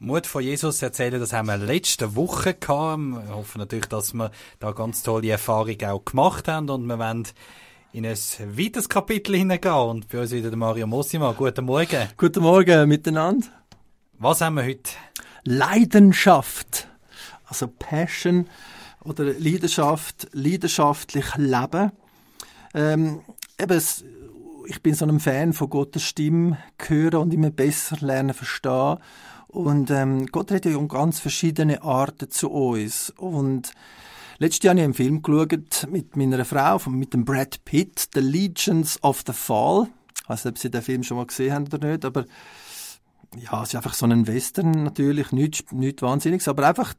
Mut von Jesus erzählen, das haben wir letzte Woche gehabt. Wir hoffen natürlich, dass wir da ganz tolle Erfahrungen auch gemacht haben und wir wollen in ein weiteres Kapitel hineingehen und bei uns wieder der Mario Mossima. Guten Morgen. Guten Morgen miteinander. Was haben wir heute? Leidenschaft. Also Passion oder Leidenschaft, leidenschaftlich leben. Ähm, eben, ich bin so ein Fan von Gottes Stimme hören und immer besser lernen verstehen und ähm, Gott redet ja um ganz verschiedene Arten zu uns. Und letztes Jahr habe ich einen Film geschaut mit meiner Frau, mit dem Brad Pitt, The Legions of the Fall. Ich weiß nicht, ob Sie den Film schon mal gesehen haben oder nicht, aber ja, es ist einfach so ein Western natürlich, nichts, nichts Wahnsinniges, aber einfach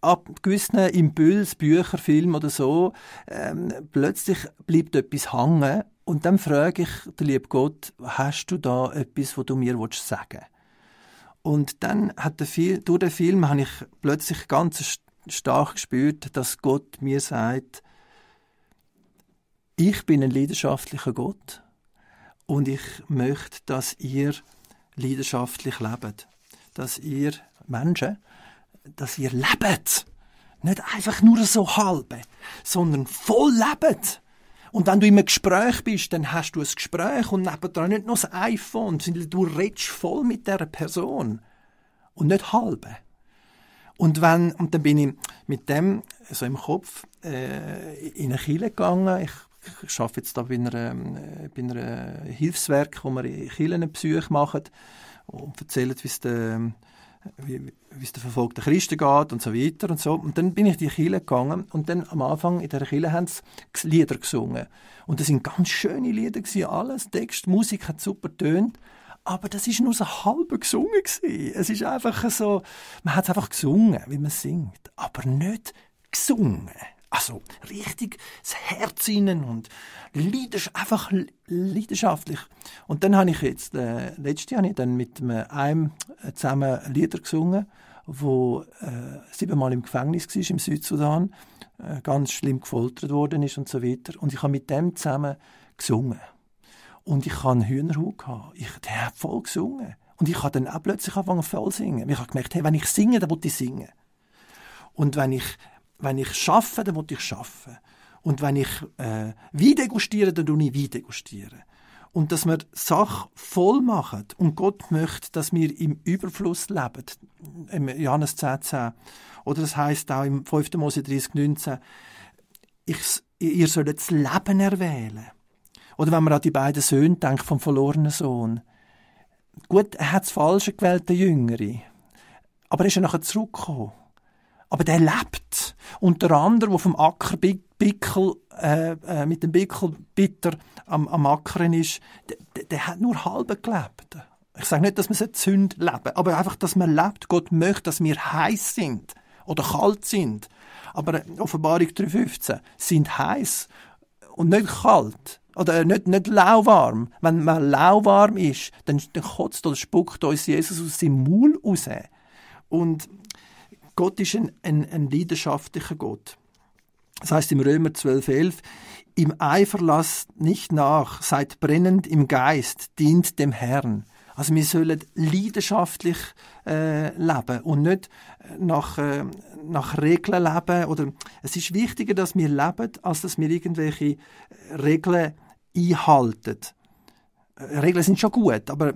ab gewissen Impuls, Bücher, Film oder so, ähm, plötzlich bleibt etwas hängen und dann frage ich den lieben Gott, hast du da etwas, was du mir sagen willst? Und dann hat der Film, durch den Film habe ich plötzlich ganz stark gespürt, dass Gott mir sagt, ich bin ein leidenschaftlicher Gott und ich möchte, dass ihr leidenschaftlich lebt. Dass ihr Menschen, dass ihr lebt. Nicht einfach nur so halbe, sondern voll lebt. Und wenn du im Gespräch bist, dann hast du ein Gespräch und nebenan nicht nur das iPhone, sondern du redest voll mit der Person. Und nicht halbe. Und wenn, und dann bin ich mit dem so im Kopf äh, in eine Kille gegangen. Ich, ich arbeite jetzt da bei einem ähm, bei einer Hilfswerk, wo wir Kirchen Besuche machen und erzählen, wie es der wie, es den verfolgten Christen geht und so weiter und so. Und dann bin ich in die Kirche gegangen und dann am Anfang in der Kirche haben sie Lieder gesungen. Und das sind ganz schöne Lieder gewesen, alles, Text, Musik hat super tönt. Aber das ist nur so halb gesungen gewesen. Es ist einfach so, man hat es einfach gesungen, wie man singt, aber nicht gesungen. Also richtig das Herz innen und einfach leidenschaftlich. Und dann habe ich jetzt, äh, letztes Jahr habe ich dann mit einem äh, zusammen Lieder gesungen, wo äh, siebenmal im Gefängnis war, im Südsudan, äh, ganz schlimm gefoltert worden ist und so weiter. Und ich habe mit dem zusammen gesungen. Und ich hatte Hühnerhaut. Hühnerhut. Ich hat voll gesungen. Und ich habe dann auch plötzlich angefangen voll zu singen. Ich habe gemerkt, hey, wenn ich singe, dann will ich singen. Und wenn ich wenn ich schaffe, dann muss ich schaffen. Und wenn ich äh, Wein degustiere, dann tue ich Wein degustieren. Und dass wir Sachen voll machen. Und Gott möchte, dass wir im Überfluss leben. Im Johannes 10, 10. Oder es heißt auch im 5. Mose 30, 19, ich, ihr sollt das Leben erwählen. Oder wenn man an die beiden Söhne denkt, vom verlorenen Sohn. Gut, er hat das Falsche gewählt, der Jüngere. Aber er ist ja nachher zurückgekommen. Aber der lebt. Unter anderem, der vom Ackerbickel äh, äh, mit dem Bickel bitter am, am Ackern ist, der, der hat nur halbe gelebt. Ich sage nicht, dass man zünd leben, aber einfach, dass man lebt. Gott möchte, dass wir heiß sind oder kalt sind. Aber äh, Offenbarung 3,15 sind heiß und nicht kalt oder äh, nicht, nicht lauwarm. Wenn man lauwarm ist, dann, dann kotzt oder spuckt uns Jesus aus seinem Maul raus. Und Gott ist ein, ein, ein leidenschaftlicher Gott. Das heißt im Römer 12,11, im Eifer lasst nicht nach, seid brennend im Geist, dient dem Herrn. Also wir sollen leidenschaftlich äh, leben und nicht äh, nach, äh, nach Regeln leben. Oder es ist wichtiger, dass wir leben, als dass wir irgendwelche äh, Regeln einhalten. Äh, Regeln sind schon gut, aber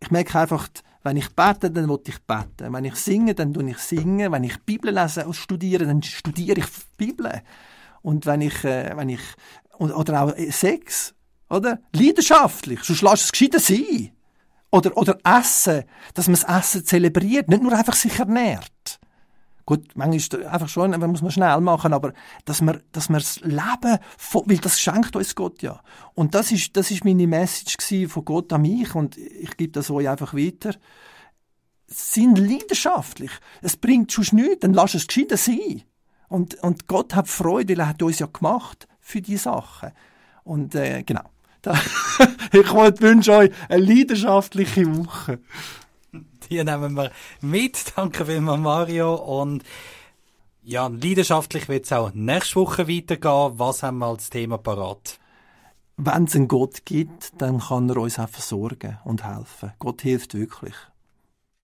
ich merke einfach, wenn ich bete, dann will ich beten. Wenn ich singe, dann tue ich singen. Wenn ich Bibel lese und studiere, dann studiere ich Bibel. Und wenn ich, äh, wenn ich, oder auch Sex, oder? Leidenschaftlich, sonst lass es gescheiter sein. Oder, oder Essen, dass man das Essen zelebriert, nicht nur einfach sich ernährt. Gut, manchmal ist einfach schon, man muss man schnell machen, aber dass man, dass man das Leben, von, weil das schenkt uns Gott ja. Und das ist, das ist meine Message von Gott an mich und ich gebe das euch einfach weiter. Sind leidenschaftlich. Es bringt schon nichts, dann lass es gescheiter sein. Und, und Gott hat Freude, weil er hat uns ja gemacht für die Sachen. Und äh, genau. ich wünsche euch eine leidenschaftliche Woche die nehmen wir mit. Danke vielmals, Mario. Und ja, leidenschaftlich wird es auch nächste Woche weitergehen. Was haben wir als Thema parat? Wenn es einen Gott gibt, dann kann er uns auch versorgen und helfen. Gott hilft wirklich.